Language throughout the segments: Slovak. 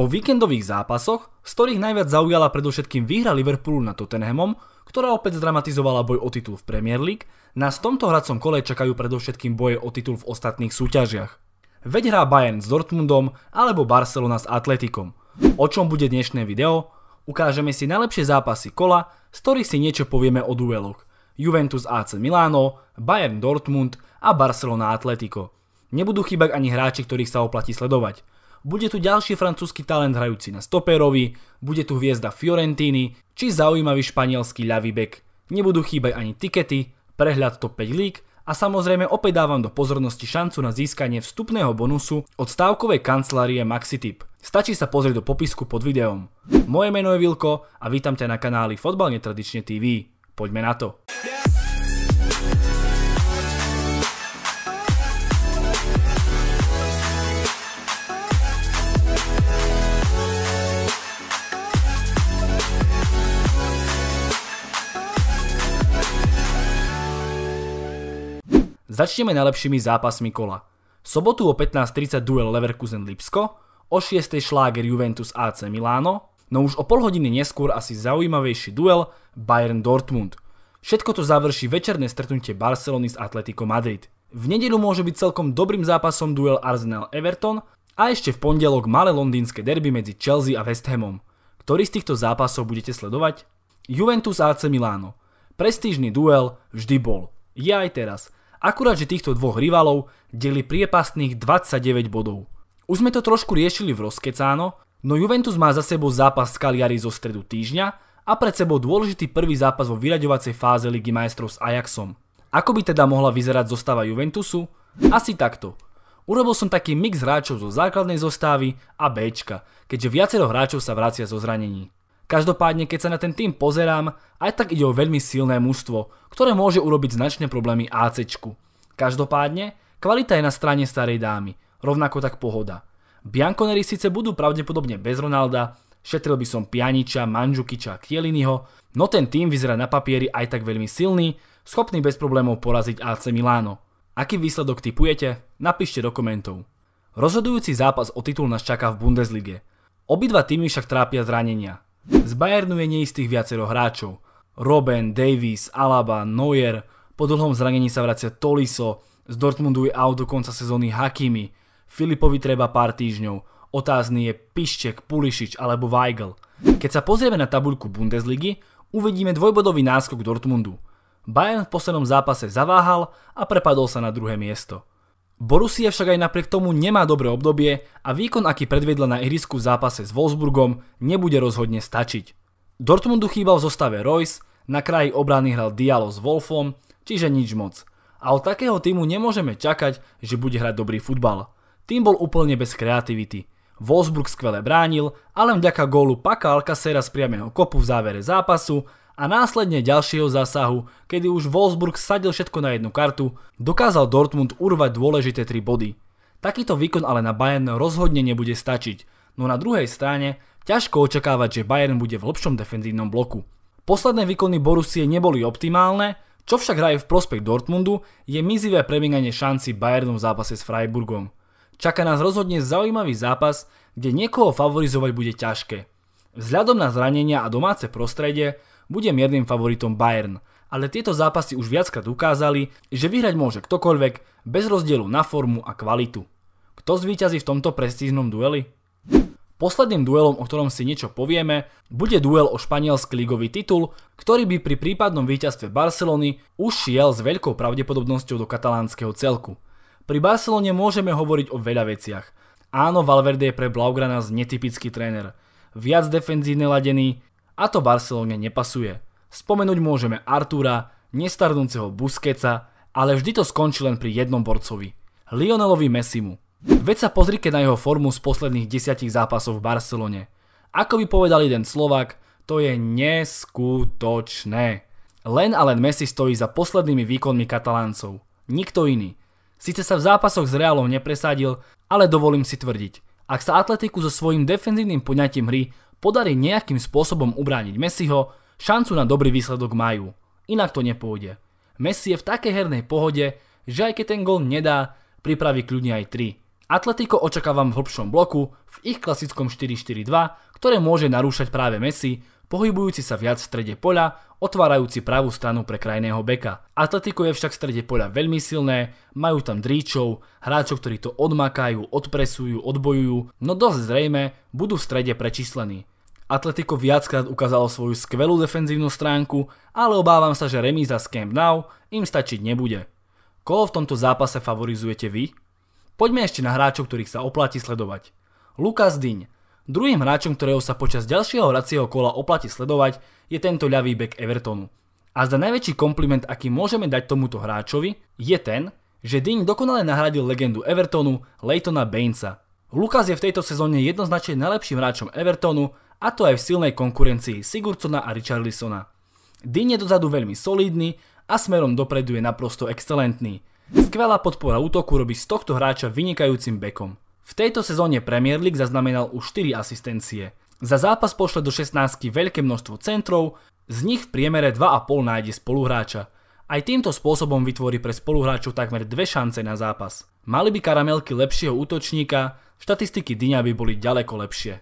Po víkendových zápasoch, z ktorých najviac zaujala predovšetkým výhra Liverpoolu nad Tottenhamom, ktorá opäť zdramatizovala boj o titul v Premier League, nás v tomto hradcom kole čakajú predovšetkým boje o titul v ostatných súťažiach. Veď hrá Bayern s Dortmundom alebo Barcelona s Atletikom. O čom bude dnešné video? Ukážeme si najlepšie zápasy kola, z ktorých si niečo povieme o dueloch. Juventus AC Milano, Bayern Dortmund a Barcelona Atletico. Nebudú chýbať ani hráči, ktorých sa oplatí sledovať. Bude tu ďalší francúzsky talent hrajúci na stoperovi, bude tu hviezda Fiorentiny, či zaujímavý španielský ľavý bek. Nebudú chýbať ani tikety, prehľad top 5 lík a samozrejme opäť dávam do pozornosti šancu na získanie vstupného bonusu od stávkovej kancelárie MaxiTip. Stačí sa pozrieť do popisku pod videom. Moje meno je Vilko a vítam ťa na kanáli Fotbal netradične TV. Poďme na to. Yeah. Začneme najlepšími zápasmi kola. V sobotu o 15.30 duel Leverkusen-Lipsko, o 6.00 šláger Juventus AC Milano, no už o pol hodiny neskôr asi zaujímavejší duel Bayern-Dortmund. Všetko to završí večerné stretnutie Barcelony s Atletico Madrid. V nedelu môže byť celkom dobrým zápasom duel Arsenal-Everton a ešte v pondelok malé londýnske derby medzi Chelsea a West Hamom. Ktorý z týchto zápasov budete sledovať? Juventus AC Milano. Prestížny duel vždy bol. Je aj teraz – Akurát, že týchto dvoch rivalov deli priepastných 29 bodov. Už sme to trošku riešili v rozkecáno, no Juventus má za sebou zápas s Cagliari zo stredu týždňa a pred sebou dôležitý prvý zápas vo vyraďovacej fáze Ligy majstrov s Ajaxom. Ako by teda mohla vyzerať zostava Juventusu? Asi takto. Urobil som taký mix hráčov zo základnej zostávy a Bčka, keďže viacero hráčov sa vracia zo zranení. Každopádne, keď sa na ten tým pozerám, aj tak ide o veľmi silné mužstvo, ktoré môže urobiť značné problémy AC. Každopádne, kvalita je na strane starej dámy, rovnako tak pohoda. Bianconeri síce budú pravdepodobne bez Ronalda, šetril by som Mandžukiča a Kieliniho, no ten tým vyzerá na papieri aj tak veľmi silný, schopný bez problémov poraziť AC Milano. Aký výsledok typujete? Napíšte do komentov. Rozhodujúci zápas o titul nás čaká v Bundeslige. Obidva týmy však trápia zranenia. Z Bayernu je neistých viacero hráčov. Robben, Davies, Alaba, Neuer, po dlhom zranení sa vracia Toliso, z Dortmundu je out do konca sezóny Hakimi, Filipovi treba pár týždňov, otázny je Pišček, Pulišič alebo Weigl. Keď sa pozrieme na tabuľku Bundesligy, uvidíme dvojbodový náskok Dortmundu. Bayern v poslednom zápase zaváhal a prepadol sa na druhé miesto. Borussia však aj napriek tomu nemá dobré obdobie a výkon, aký predvedla na ihrisku v zápase s Wolfsburgom, nebude rozhodne stačiť. Dortmundu chýbal v zostave Royce, na kraji obrany hral Diallo s Wolfom, čiže nič moc. A od takého týmu nemôžeme čakať, že bude hrať dobrý futbal. Tým bol úplne bez kreativity. Wolfsburg skvele bránil, ale vďaka gólu Paka Alcacera z priamého kopu v závere zápasu a následne ďalšieho zásahu, kedy už Wolfsburg sadil všetko na jednu kartu, dokázal Dortmund urvať dôležité 3 body. Takýto výkon ale na Bayern rozhodne nebude stačiť, no na druhej strane ťažko očakávať, že Bayern bude v lepšom defenzívnom bloku. Posledné výkony Borussie neboli optimálne, čo však hraje v prospech Dortmundu, je mizivé preminganie šanci Bayernu v zápase s Freiburgom. Čaká nás rozhodne zaujímavý zápas, kde niekoho favorizovať bude ťažké. Vzhľadom na zranenia a domáce prostredie bude jedným favoritom Bayern. Ale tieto zápasy už viackrát ukázali, že vyhrať môže ktokoľvek bez rozdielu na formu a kvalitu. Kto zvíťazí v tomto prestížnom dueli? Posledným duelom, o ktorom si niečo povieme, bude duel o španielský ligový titul, ktorý by pri prípadnom víťazstve Barcelony už šiel s veľkou pravdepodobnosťou do katalánskeho celku. Pri Barcelone môžeme hovoriť o veľa veciach. Áno, Valverde je pre Blaugrana netypický tréner. Viac defenzívne ladený, a to Barcelone nepasuje. Spomenúť môžeme Artura, nestarnúceho Busqueca, ale vždy to skončí len pri jednom borcovi. Lionelovi Messimu. Veď sa pozrite na jeho formu z posledných desiatich zápasov v Barcelone. Ako by povedal jeden Slovak, to je neskutočné. Len a len Messi stojí za poslednými výkonmi kataláncov. Nikto iný. Sice sa v zápasoch s Realom nepresadil, ale dovolím si tvrdiť, ak sa Atletiku so svojím defenzívnym poňatím hry podarí nejakým spôsobom ubrániť Messiho, šancu na dobrý výsledok majú. Inak to nepôjde. Messi je v takej hernej pohode, že aj keď ten gol nedá, pripraví kľudne aj 3. Atletico očakávam v hĺbšom bloku, v ich klasickom 4-4-2, ktoré môže narúšať práve Messi, pohybujúci sa viac v strede poľa, otvárajúci pravú stranu pre krajného beka. Atletico je však v strede poľa veľmi silné, majú tam dríčov, hráčov, ktorí to odmakajú, odpresujú, odbojujú, no dosť zrejme budú v strede prečíslení. Atletico viackrát ukázalo svoju skvelú defenzívnu stránku, ale obávam sa, že remíza z Camp Now im stačiť nebude. Koho v tomto zápase favorizujete vy? Poďme ešte na hráčov, ktorých sa oplatí sledovať. Lukas Dyň, Druhým hráčom, ktorého sa počas ďalšieho hracieho kola oplatí sledovať, je tento ľavý bek Evertonu. A za najväčší kompliment, aký môžeme dať tomuto hráčovi, je ten, že Dean dokonale nahradil legendu Evertonu Leightona Bainca. Lukas je v tejto sezóne jednoznačne najlepším hráčom Evertonu a to aj v silnej konkurencii Sigurdsona a Richarlisona. Dean je dozadu veľmi solidný a smerom dopredu je naprosto excelentný. Skvelá podpora útoku robí z tohto hráča vynikajúcim bekom. V tejto sezóne Premier League zaznamenal už 4 asistencie. Za zápas pošle do 16 veľké množstvo centrov, z nich v priemere 2,5 nájde spoluhráča. Aj týmto spôsobom vytvorí pre spoluhráčov takmer dve šance na zápas. Mali by karamelky lepšieho útočníka, štatistiky Dyňa by boli ďaleko lepšie.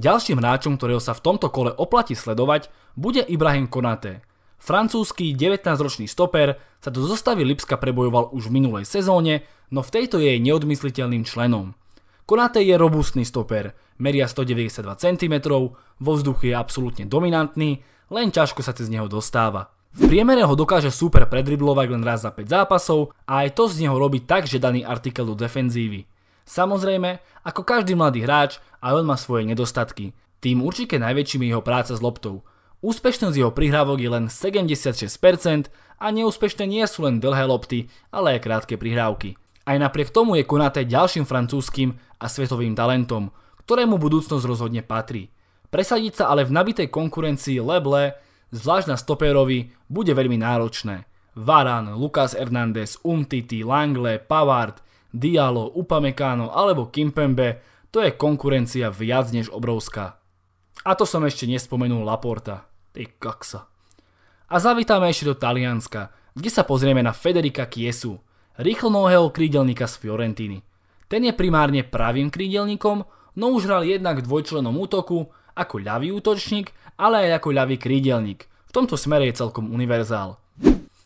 Ďalším hráčom, ktorého sa v tomto kole oplatí sledovať, bude Ibrahim Konaté. Francúzsky 19-ročný stoper sa do zostavy Lipska prebojoval už v minulej sezóne, no v tejto je jej neodmysliteľným členom. Konate je robustný stoper, meria 192 cm, vo vzduchu je absolútne dominantný, len ťažko sa cez neho dostáva. V priemere ho dokáže super predriblovať len raz za 5 zápasov a aj to z neho robí tak, že daný artikel do defenzívy. Samozrejme, ako každý mladý hráč, aj on má svoje nedostatky. Tým určite najväčším je jeho práca s loptou. Úspešnosť jeho prihrávok je len 76% a neúspešné nie sú len dlhé lopty, ale aj krátke prihrávky. Aj napriek tomu je Konaté ďalším francúzským a svetovým talentom, ktorému budúcnosť rozhodne patrí. Presadiť sa ale v nabitej konkurencii Leble, zvlášť na stoperovi, bude veľmi náročné. Varan, Lucas Hernández, Umtiti, Langle, Pavard, Diallo, Upamecano alebo Kimpembe, to je konkurencia viac než obrovská. A to som ešte nespomenul Laporta. Ty kaksa. A zavítame ešte do Talianska, kde sa pozrieme na Federica Chiesu, rýchlonohého krídelníka z Fiorentiny. Ten je primárne pravým krídelníkom, no už hral jednak v dvojčlenom útoku, ako ľavý útočník, ale aj ako ľavý krídelník. V tomto smere je celkom univerzál.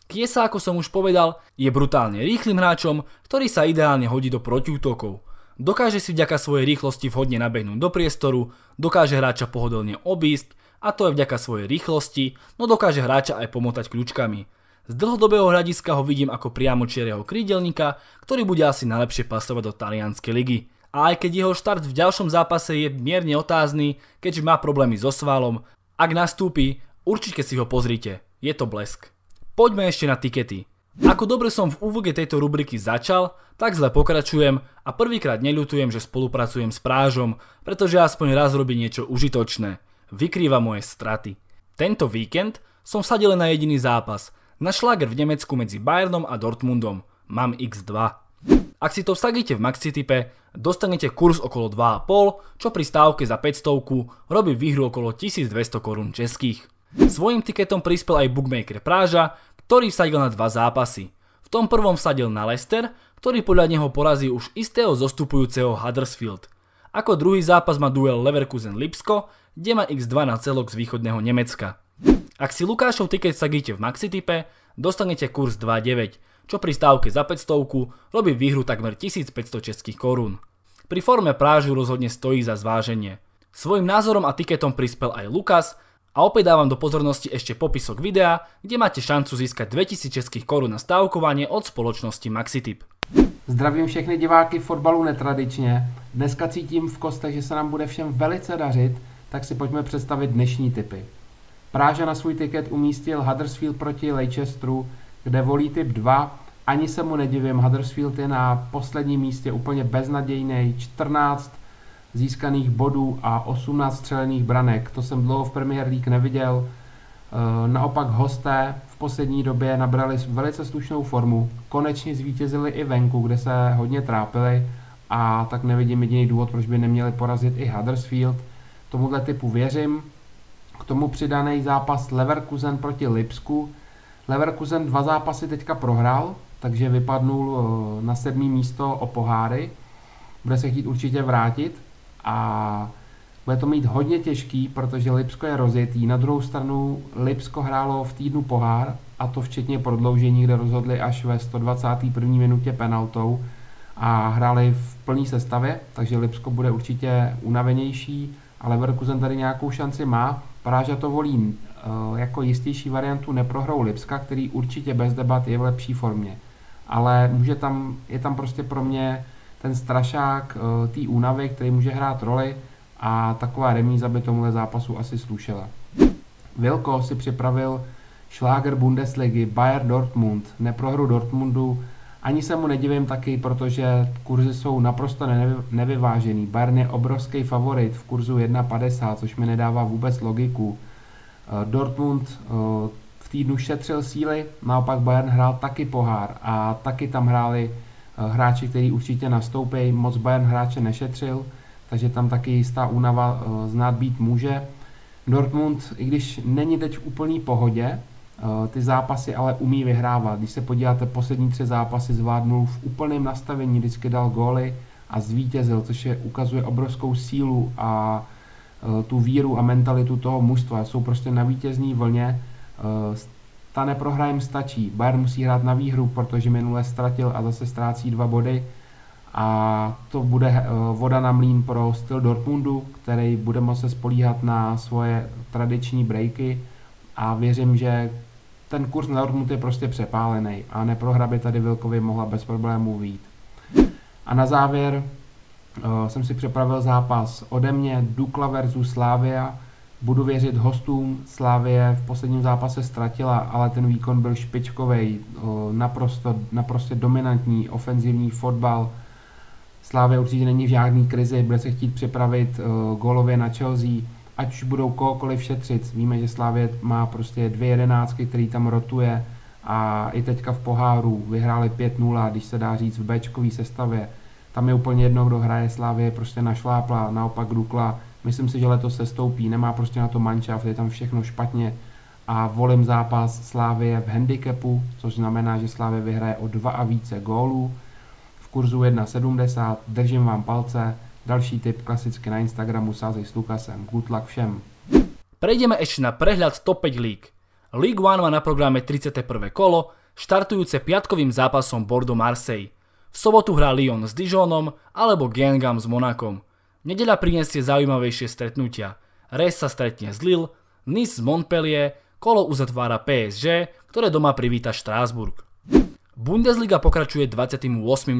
Kiesa, ako som už povedal, je brutálne rýchlým hráčom, ktorý sa ideálne hodí do protiútokov. Dokáže si vďaka svojej rýchlosti vhodne nabehnúť do priestoru, dokáže hráča pohodlne obísť, a to je vďaka svojej rýchlosti, no dokáže hráča aj pomotať kľúčkami. Z dlhodobého hľadiska ho vidím ako priamo čierieho krídelníka, ktorý bude asi najlepšie pasovať do talianskej ligy. A aj keď jeho štart v ďalšom zápase je mierne otázny, keďže má problémy so svalom, ak nastúpi, určite si ho pozrite, je to blesk. Poďme ešte na tikety. Ako dobre som v úvode tejto rubriky začal, tak zle pokračujem a prvýkrát neľutujem, že spolupracujem s prážom, pretože aspoň raz robí niečo užitočné. Vykrýva moje straty. Tento víkend som sadil na jediný zápas, na šláger v Nemecku medzi Bayernom a Dortmundom. Mám x2. Ak si to vsadíte v Maxitipe, dostanete kurz okolo 2,5, čo pri stávke za 500 robí výhru okolo 1200 korún českých. Svojím tiketom prispel aj bookmaker Práža, ktorý vsadil na dva zápasy. V tom prvom vsadil na Leicester, ktorý podľa neho porazí už istého zostupujúceho Huddersfield. Ako druhý zápas má duel Leverkusen-Lipsko, kde má x2 na celok z východného Nemecka. Ak si Lukášov ticket sagíte v Maxitipe, dostanete kurz 2.9, čo pri stávke za 500 robí výhru takmer 1500 českých korún. Pri forme prážu rozhodne stojí za zváženie. Svojim názorom a tiketom prispel aj Lukas a opäť dávam do pozornosti ešte popisok videa, kde máte šancu získať 2000 českých korún na stávkovanie od spoločnosti Maxitip. Zdravím všechny diváky fotbalu netradičně. Dneska cítím v kostech, že se nám bude všem velice dařit, tak si pojďme představit dnešní typy. Práža na svůj tiket umístil Huddersfield proti Leicesteru, kde volí typ 2. Ani se mu nedivím, Huddersfield je na posledním místě úplně beznadějný, 14 získaných bodů a 18 střelených branek. To jsem dlouho v Premier League neviděl. E, naopak hosté v poslední době nabrali velice slušnou formu, konečně zvítězili i venku, kde se hodně trápili a tak nevidím jediný důvod, proč by neměli porazit i Huddersfield. Tomuhle typu věřím, k tomu přidaný zápas Leverkusen proti Lipsku. Leverkusen dva zápasy teďka prohrál, takže vypadnul e, na sedmý místo o poháry. Bude se chtít určitě vrátit a bude to mít hodně těžký, protože Lipsko je rozjetý. Na druhou stranu Lipsko hrálo v týdnu pohár, a to včetně prodloužení, kde rozhodli až ve 121. minutě penaltou a hráli v plné sestavě, takže Lipsko bude určitě unavenější a Leverkusen tady nějakou šanci má. Praža to volí e, jako jistější variantu neprohrou Lipska, který určitě bez debat je v lepší formě. Ale může tam, je tam prostě pro mě ten strašák e, té únavy, který může hrát roli a taková remíza by tomuhle zápasu asi slušela. Vilko si připravil šláger Bundesligy Bayer Dortmund, neprohru Dortmundu ani se mu nedivím taky, protože kurzy jsou naprosto nevyvážený. Bayern je obrovský favorit v kurzu 1,50, což mi nedává vůbec logiku. Eh, Dortmund eh, v týdnu šetřil síly, naopak Bayern hrál taky pohár a taky tam hráli eh, hráči, který určitě nastoupí. Moc Bayern hráče nešetřil, takže tam taky jistá únava znát být může. Dortmund, i když není teď v úplný pohodě, Eh, ty zápasy ale umí vyhrávat. Když se podíváte, poslední tři zápasy zvládnul v úplném nastavení, vždycky dal góly a zvítězil, což je, ukazuje obrovskou sílu a eh, tu víru a mentalitu toho mužstva. Jsou prostě na vítězní vlně. Eh, ta neprohra jim stačí. Bayern musí hrát na výhru, protože minule ztratil a zase ztrácí dva body. A to bude voda na mlín pro styl Dortmundu, který bude moct se spolíhat na svoje tradiční breaky a věřím, že ten kurz na Dortmund je prostě přepálený a neprohra by tady Vilkovi mohla bez problémů vít. A na závěr uh, jsem si připravil zápas ode mě Dukla versus Slavia. Budu věřit hostům, Slavie v posledním zápase ztratila, ale ten výkon byl špičkový, eh, naprosto, naprosto dominantní, ofenzivní fotbal. Slávia určitě není v žádný krizi, bude se chtít připravit eh, golově na Chelsea ať už budou kohokoliv šetřit. Víme, že Slávě má prostě dvě jedenáctky, který tam rotuje a i teďka v poháru vyhráli 5-0, když se dá říct v Bčkový sestavě. Tam je úplně jedno, kdo hraje Slávě, prostě našlápla, naopak Dukla. Myslím si, že letos se stoupí, nemá prostě na to mančaft, je tam všechno špatně a volím zápas Slávie v handicapu, což znamená, že Slávie vyhraje o dva a více gólů v kurzu 1,70. Držím vám palce Další tip klasicky na Instagramu sázej s Lukasem. Good luck všem. Prejdeme ešte na prehľad top 5 lík. League 1 má na programe 31. kolo, štartujúce piatkovým zápasom Bordeaux Marseille. V sobotu hrá Lyon s Dijonom alebo Gengam s Monakom. Nedeľa prinesie zaujímavejšie stretnutia. Res sa stretne s Lille, Nice s Montpellier, kolo uzatvára PSG, ktoré doma privíta Štrásburg. Bundesliga pokračuje 28.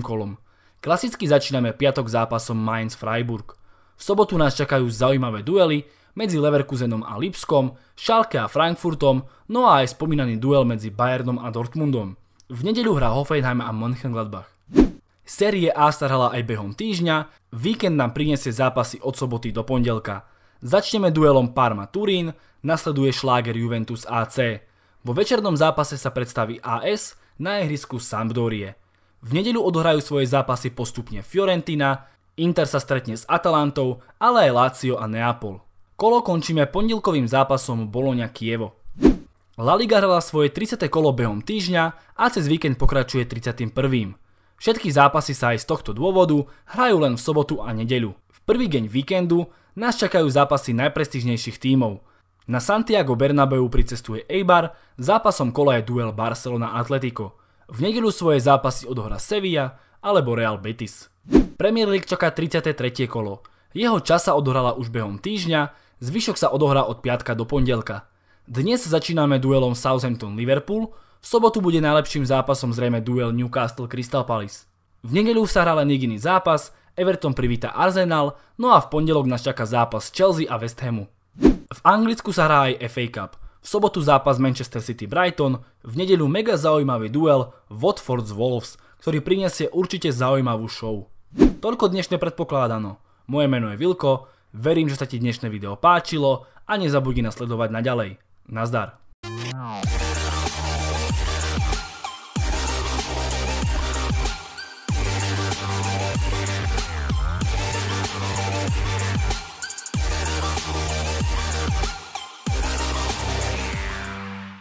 kolom. Klasicky začíname piatok zápasom Mainz-Freiburg. V sobotu nás čakajú zaujímavé duely medzi Leverkusenom a Lipskom, Schalke a Frankfurtom, no a aj spomínaný duel medzi Bayernom a Dortmundom. V nedeľu hrá Hoffenheim a Mönchengladbach. Série A sa hrala aj behom týždňa, víkend nám priniesie zápasy od soboty do pondelka. Začneme duelom Parma Turín, nasleduje šláger Juventus AC. Vo večernom zápase sa predstaví AS na ihrisku Sampdorie. V nedeľu odohrajú svoje zápasy postupne Fiorentina, Inter sa stretne s Atalantou, ale aj Lazio a Neapol. Kolo končíme pondelkovým zápasom Bologna Kievo. La Liga hrala svoje 30. kolo behom týždňa a cez víkend pokračuje 31. Všetky zápasy sa aj z tohto dôvodu hrajú len v sobotu a nedeľu. V prvý deň víkendu nás čakajú zápasy najprestižnejších tímov. Na Santiago Bernabeu pricestuje Eibar, zápasom kola je duel Barcelona-Atletico. V nedelu svoje zápasy odohra Sevilla alebo Real Betis. Premier League čaká 33. kolo. Jeho čas sa odohrala už behom týždňa, zvyšok sa odohrá od piatka do pondelka. Dnes začíname duelom Southampton-Liverpool, v sobotu bude najlepším zápasom zrejme duel Newcastle Crystal Palace. V nedelu sa hrá len jediný zápas, Everton privíta Arsenal, no a v pondelok nás čaká zápas Chelsea a West Hamu. V Anglicku sa hrá aj FA Cup. V sobotu zápas Manchester City-Brighton, v nedeľu mega zaujímavý duel Watford z Wolves, ktorý priniesie určite zaujímavú show. Toľko dnešne predpokladano. Moje meno je Vilko, verím, že sa ti dnešné video páčilo a nezabudni nasledovať naďalej. Nazdar.